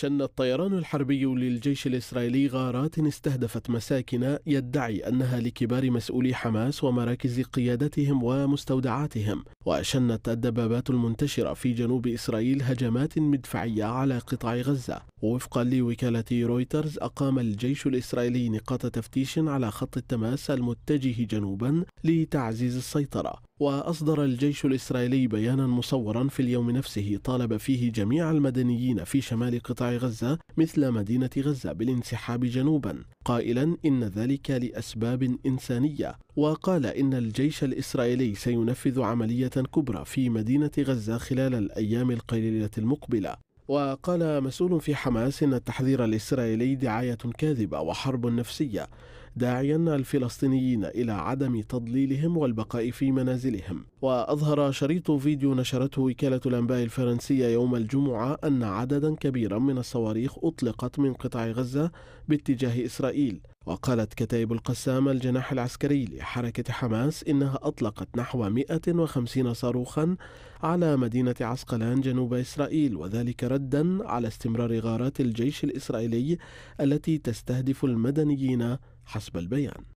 شن الطيران الحربي للجيش الإسرائيلي غارات استهدفت مساكن يدعي أنها لكبار مسؤولي حماس ومراكز قيادتهم ومستودعاتهم وشنت الدبابات المنتشرة في جنوب إسرائيل هجمات مدفعية على قطاع غزة وفقا لوكالة رويترز أقام الجيش الإسرائيلي نقاط تفتيش على خط التماس المتجه جنوبا لتعزيز السيطرة وأصدر الجيش الإسرائيلي بيانا مصورا في اليوم نفسه طالب فيه جميع المدنيين في شمال قطاع غزة مثل مدينة غزة بالانسحاب جنوبا قائلا إن ذلك لأسباب إنسانية وقال إن الجيش الإسرائيلي سينفذ عملية كبرى في مدينة غزة خلال الأيام القليلة المقبلة وقال مسؤول في حماس إن التحذير الإسرائيلي دعاية كاذبة وحرب نفسية داعيا الفلسطينيين إلى عدم تضليلهم والبقاء في منازلهم وأظهر شريط فيديو نشرته وكالة الأنباء الفرنسية يوم الجمعة أن عددا كبيرا من الصواريخ أطلقت من قطاع غزة باتجاه إسرائيل وقالت كتائب القسام الجناح العسكري لحركة حماس إنها أطلقت نحو 150 صاروخا على مدينة عسقلان جنوب إسرائيل وذلك ردا على استمرار غارات الجيش الإسرائيلي التي تستهدف المدنيين حسب البيان